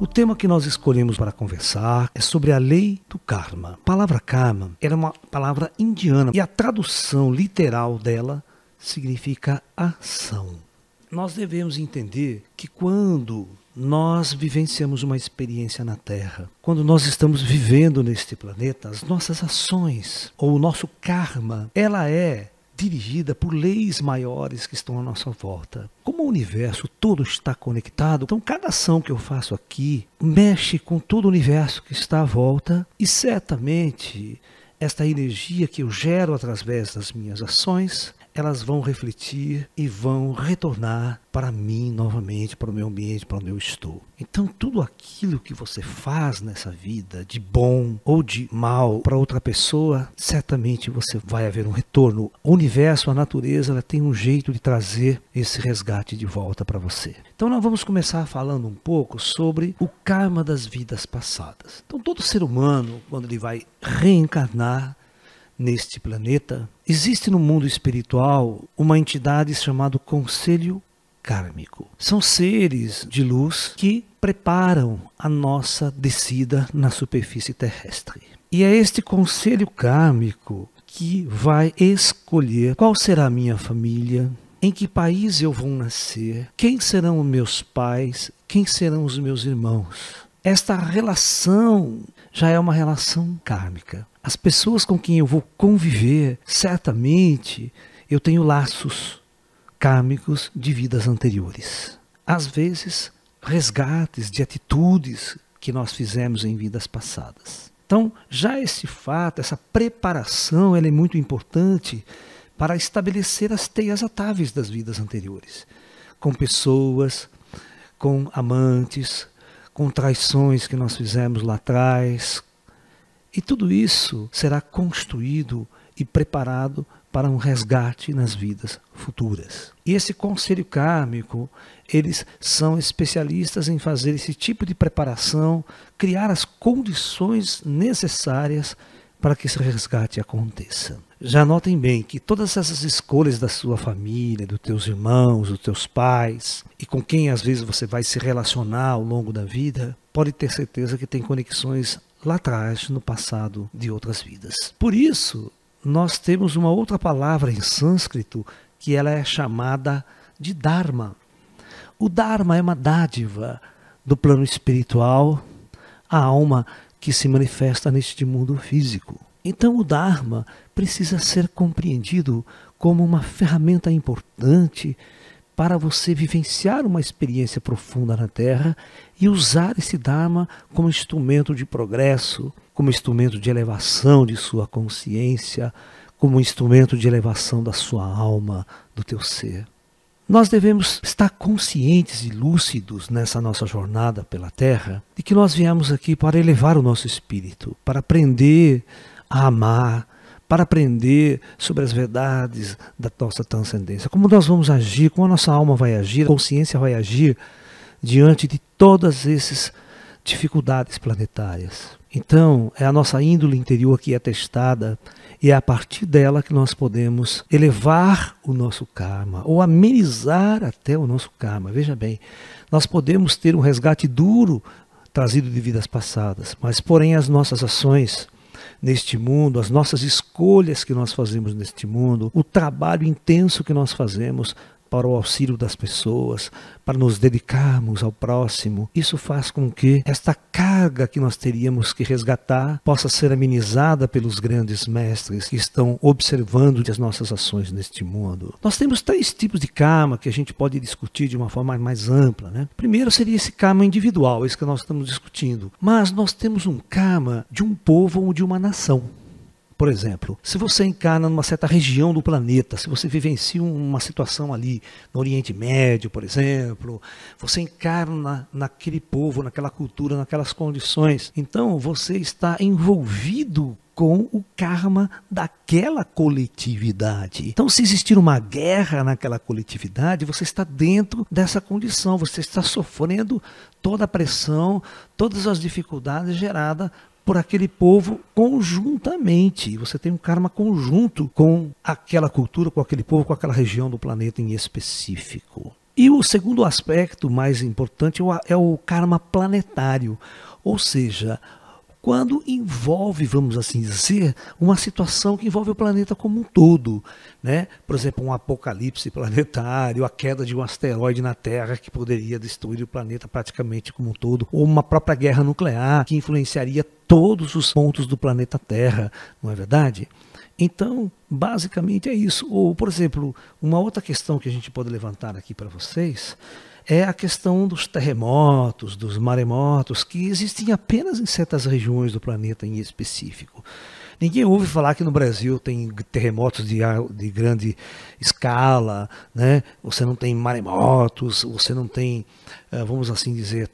O tema que nós escolhemos para conversar é sobre a lei do karma. A palavra karma era uma palavra indiana e a tradução literal dela significa ação. Nós devemos entender que quando nós vivenciamos uma experiência na Terra, quando nós estamos vivendo neste planeta, as nossas ações ou o nosso karma, ela é dirigida por leis maiores que estão à nossa volta. Como o universo todo está conectado, então cada ação que eu faço aqui mexe com todo o universo que está à volta e certamente esta energia que eu gero através das minhas ações elas vão refletir e vão retornar para mim novamente, para o meu ambiente, para onde eu estou. Então, tudo aquilo que você faz nessa vida, de bom ou de mal para outra pessoa, certamente você vai haver um retorno. O universo, a natureza, ela tem um jeito de trazer esse resgate de volta para você. Então, nós vamos começar falando um pouco sobre o karma das vidas passadas. Então, todo ser humano, quando ele vai reencarnar, neste planeta, existe no mundo espiritual uma entidade chamada Conselho Kármico. São seres de luz que preparam a nossa descida na superfície terrestre. E é este conselho kármico que vai escolher qual será a minha família, em que país eu vou nascer, quem serão os meus pais, quem serão os meus irmãos. Esta relação já é uma relação kármica. As pessoas com quem eu vou conviver, certamente eu tenho laços kármicos de vidas anteriores. Às vezes, resgates de atitudes que nós fizemos em vidas passadas. Então, já esse fato, essa preparação, ela é muito importante para estabelecer as teias atáveis das vidas anteriores, com pessoas, com amantes, com traições que nós fizemos lá atrás. E tudo isso será construído e preparado para um resgate nas vidas futuras. E esse conselho kármico, eles são especialistas em fazer esse tipo de preparação, criar as condições necessárias para que esse resgate aconteça. Já notem bem que todas essas escolhas da sua família, dos teus irmãos, dos teus pais e com quem às vezes você vai se relacionar ao longo da vida, pode ter certeza que tem conexões lá atrás, no passado de outras vidas. Por isso, nós temos uma outra palavra em sânscrito que ela é chamada de dharma. O dharma é uma dádiva do plano espiritual a alma que se manifesta neste mundo físico. Então, o Dharma precisa ser compreendido como uma ferramenta importante para você vivenciar uma experiência profunda na Terra e usar esse Dharma como instrumento de progresso, como instrumento de elevação de sua consciência, como instrumento de elevação da sua alma, do teu ser. Nós devemos estar conscientes e lúcidos nessa nossa jornada pela Terra de que nós viemos aqui para elevar o nosso espírito, para aprender a amar, para aprender sobre as verdades da nossa transcendência. Como nós vamos agir, como a nossa alma vai agir, a consciência vai agir diante de todas essas dificuldades planetárias. Então, é a nossa índole interior que é testada e é a partir dela que nós podemos elevar o nosso karma ou amenizar até o nosso karma. Veja bem, nós podemos ter um resgate duro trazido de vidas passadas, mas porém as nossas ações neste mundo, as nossas escolhas que nós fazemos neste mundo, o trabalho intenso que nós fazemos para o auxílio das pessoas, para nos dedicarmos ao próximo, isso faz com que esta carga que nós teríamos que resgatar possa ser amenizada pelos grandes mestres que estão observando as nossas ações neste mundo. Nós temos três tipos de karma que a gente pode discutir de uma forma mais ampla. Né? Primeiro seria esse karma individual, esse que nós estamos discutindo. Mas nós temos um karma de um povo ou de uma nação. Por exemplo, se você encarna numa certa região do planeta, se você vivencia uma situação ali no Oriente Médio, por exemplo, você encarna naquele povo, naquela cultura, naquelas condições. Então você está envolvido com o karma daquela coletividade. Então, se existir uma guerra naquela coletividade, você está dentro dessa condição, você está sofrendo toda a pressão, todas as dificuldades geradas por aquele povo conjuntamente. Você tem um karma conjunto com aquela cultura, com aquele povo, com aquela região do planeta em específico. E o segundo aspecto mais importante é o é karma planetário, ou seja, quando envolve, vamos assim dizer, uma situação que envolve o planeta como um todo, né? Por exemplo, um apocalipse planetário, a queda de um asteroide na Terra que poderia destruir o planeta praticamente como um todo, ou uma própria guerra nuclear que influenciaria todos os pontos do planeta Terra, não é verdade? Então, basicamente é isso. Ou, por exemplo, uma outra questão que a gente pode levantar aqui para vocês é a questão dos terremotos, dos maremotos, que existem apenas em certas regiões do planeta em específico. Ninguém ouve falar que no Brasil tem terremotos de, de grande escala, né? você não tem maremotos, você não tem, eh, vamos assim dizer,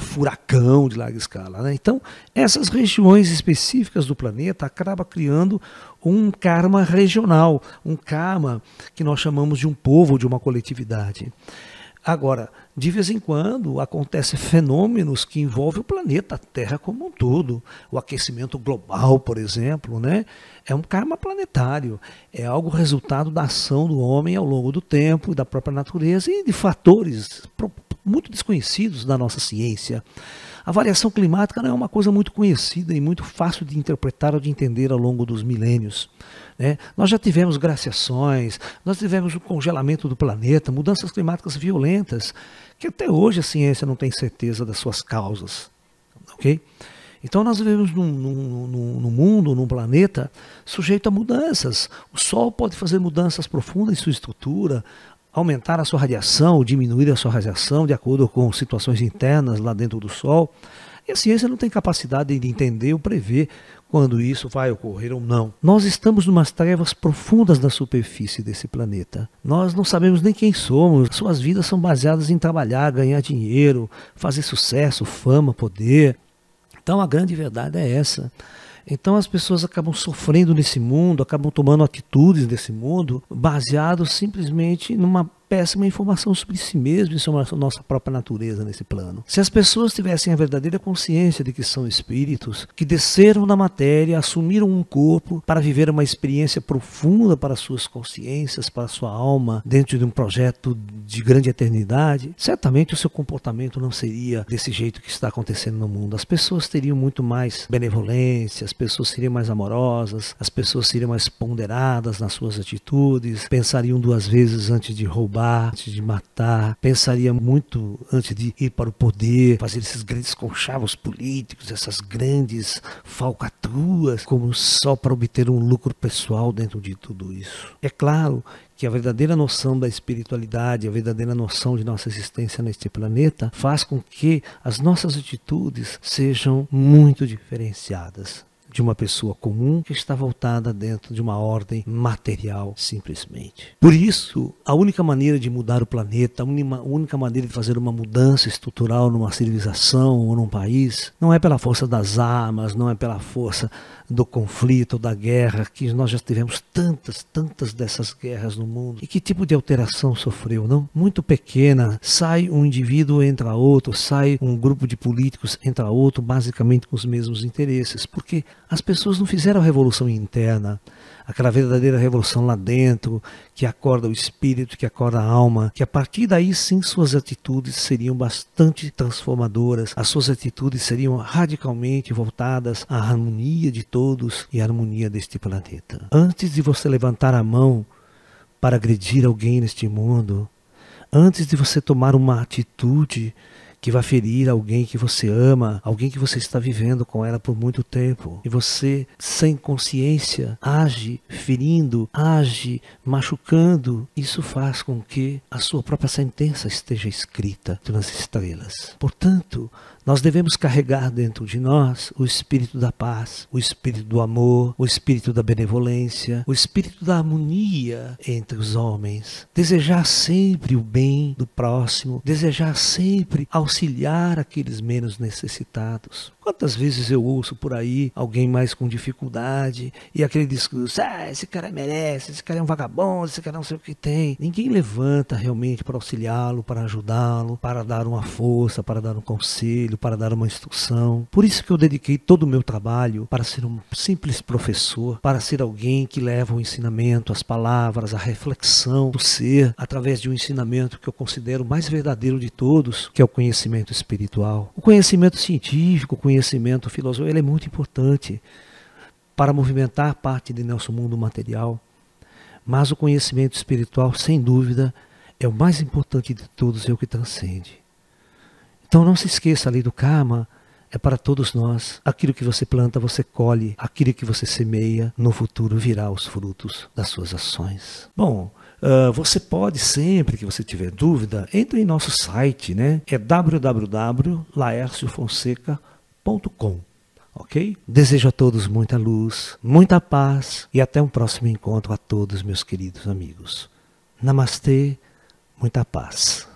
furacão de larga escala. Né? Então, essas regiões específicas do planeta acaba criando um karma regional, um karma que nós chamamos de um povo, de uma coletividade. Agora, de vez em quando acontecem fenômenos que envolvem o planeta Terra como um todo. O aquecimento global, por exemplo, né? é um karma planetário, é algo resultado da ação do homem ao longo do tempo, da própria natureza e de fatores muito desconhecidos da nossa ciência. A variação climática não é uma coisa muito conhecida e muito fácil de interpretar ou de entender ao longo dos milênios. Né? Nós já tivemos graciações, nós tivemos o congelamento do planeta, mudanças climáticas violentas, que até hoje a ciência não tem certeza das suas causas. ok? Então nós vivemos num, num, num, num, mundo, num planeta sujeito a mudanças. O Sol pode fazer mudanças profundas em sua estrutura, aumentar a sua radiação, diminuir a sua radiação de acordo com situações internas lá dentro do Sol. E a ciência não tem capacidade de entender ou prever quando isso vai ocorrer ou não. Nós estamos numas trevas profundas da superfície desse planeta. Nós não sabemos nem quem somos. Suas vidas são baseadas em trabalhar, ganhar dinheiro, fazer sucesso, fama, poder. Então a grande verdade é essa. Então as pessoas acabam sofrendo nesse mundo, acabam tomando atitudes nesse mundo, baseado simplesmente numa péssima informação sobre si mesmo e sobre a nossa própria natureza nesse plano. Se as pessoas tivessem a verdadeira consciência de que são espíritos, que desceram da matéria, assumiram um corpo para viver uma experiência profunda para suas consciências, para sua alma, dentro de um projeto de grande eternidade, certamente o seu comportamento não seria desse jeito que está acontecendo no mundo. As pessoas teriam muito mais benevolência, as pessoas seriam mais amorosas, as pessoas seriam mais ponderadas nas suas atitudes, pensariam duas vezes antes de roubar roubar, antes de matar, pensaria muito antes de ir para o poder, fazer esses grandes conchavos políticos, essas grandes falcatruas, como só para obter um lucro pessoal dentro de tudo isso. É claro que a verdadeira noção da espiritualidade, a verdadeira noção de nossa existência neste planeta, faz com que as nossas atitudes sejam muito diferenciadas de uma pessoa comum que está voltada dentro de uma ordem material, simplesmente. Por isso, a única maneira de mudar o planeta, a única maneira de fazer uma mudança estrutural numa civilização ou num país, não é pela força das armas, não é pela força do conflito, da guerra, que nós já tivemos tantas, tantas dessas guerras no mundo. E que tipo de alteração sofreu, não? Muito pequena, sai um indivíduo, entra outro, sai um grupo de políticos, entra outro, basicamente com os mesmos interesses. Porque as pessoas não fizeram a revolução interna, aquela verdadeira revolução lá dentro, que acorda o espírito, que acorda a alma, que a partir daí sim suas atitudes seriam bastante transformadoras, as suas atitudes seriam radicalmente voltadas à harmonia de todos e à harmonia deste planeta. Antes de você levantar a mão para agredir alguém neste mundo, antes de você tomar uma atitude que vai ferir alguém que você ama, alguém que você está vivendo com ela por muito tempo. E você, sem consciência, age ferindo, age machucando. Isso faz com que a sua própria sentença esteja escrita nas estrelas. Portanto, nós devemos carregar dentro de nós o espírito da paz, o espírito do amor, o espírito da benevolência, o espírito da harmonia entre os homens. Desejar sempre o bem do próximo, desejar sempre ao auxiliar aqueles menos necessitados. Quantas vezes eu ouço por aí alguém mais com dificuldade e aquele discurso, ah, esse cara merece, esse cara é um vagabundo, esse cara não sei o que tem. Ninguém levanta realmente para auxiliá-lo, para ajudá-lo, para dar uma força, para dar um conselho, para dar uma instrução. Por isso que eu dediquei todo o meu trabalho para ser um simples professor, para ser alguém que leva o ensinamento, as palavras, a reflexão do ser através de um ensinamento que eu considero mais verdadeiro de todos, que é o conhecimento espiritual. O conhecimento científico, o conhecimento conhecimento filosófico, ele é muito importante para movimentar parte de nosso mundo material, mas o conhecimento espiritual, sem dúvida, é o mais importante de todos e é o que transcende. Então não se esqueça a do karma, é para todos nós. Aquilo que você planta, você colhe. Aquilo que você semeia, no futuro virá os frutos das suas ações. Bom, uh, você pode sempre que você tiver dúvida, entre em nosso site, né? É www.laerciofonseca.com www.radiocultura.com. Ok? Desejo a todos muita luz, muita paz e até um próximo encontro a todos, meus queridos amigos. Namastê, muita paz.